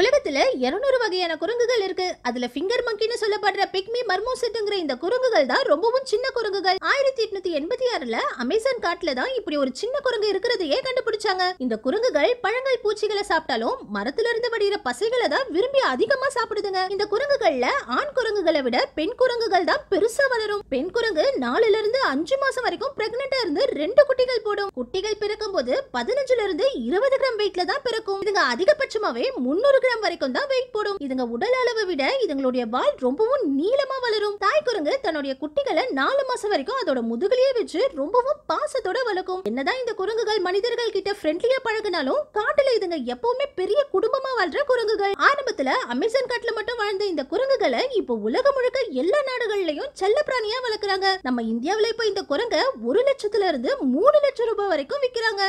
உலகத்துல இருநூறு வகையான குரங்குகள் இருக்கு அதுல ஃபிங்கர் மங்கின்னு சொல்லப்படுற பிக்மி மர்மோசிட்டுங்கிற இந்த குரங்குகள் தான் ரொம்பவும் சின்ன குரங்குகள் ஆயிரத்தி எட்நூத்தி எண்பத்தி ஆறுல அமேசான் காட்டுல தான் இப்படி ஒரு சின்ன குரங்கு இருக்கிறதையே கண்டுபிடிச்சாங்க இந்த குரங்குகள் பழங்கள் பூச்சிகளை சாப்பிட்டாலும் மரத்துல இருந்து வடிகிற பசைகளை தான் விரும்பி அதிகமா சாப்பிடுதுங்க இந்த குரங்குகள்ல ஆண் குரங்குகளை விட பெண் குரங்குகள் தான் பெருசா வளரும் பெண் குரங்கு நாலுல இருந்து அஞ்சு மாசம் வரைக்கும் பிரெக்னெண்டா இருந்து ரெண்டு குட்டிகள் போடும் குட்டிகள் பிறக்கும் போது பதினஞ்சுல இருந்து இருபது கிராம் வெயிட்ல தான் பிறக்கும் இதுங்க அதிகபட்சமாவே முன்னூறு கிராம் வரைக்கும் தான் வெயிட் போடும் இதுங்க உடல் அளவை விட இதுங்களுடைய வால் ரொம்பவும் நீளமா வளரும் தாய் குரங்கு தன்னுடைய குட்டிகளை நாலு மாசம் வரைக்கும் அதோட முதுகலையே வச்சு ரொம்பவும் பாசத்தோட வளர்க்கும் என்னதான் இந்த குரங்குகள் மனிதர்கள் கிட்ட ஃப்ரெண்ட்லியா பழகினாலும் காட்டுல இதுங்க எப்பவுமே பெரிய குடும்பமா வாழ்ற குரங்குகள் ஆரம்பத்துல அமேசான் காட்டுல மட்டும் வாழ்ந்த இந்த குரங்குகளை இப்போ உலகம் முழுக்க எல்லா நாடுகள்லயும் செல்ல பிராணியா வளர்க்குறாங்க நம்ம இந்தியாவில இப்ப இந்த குரங்க ஒரு லட்சத்துல இருந்து மூணு லட்சம் ரூபாய் வரைக்கும் விற்கிறாங்க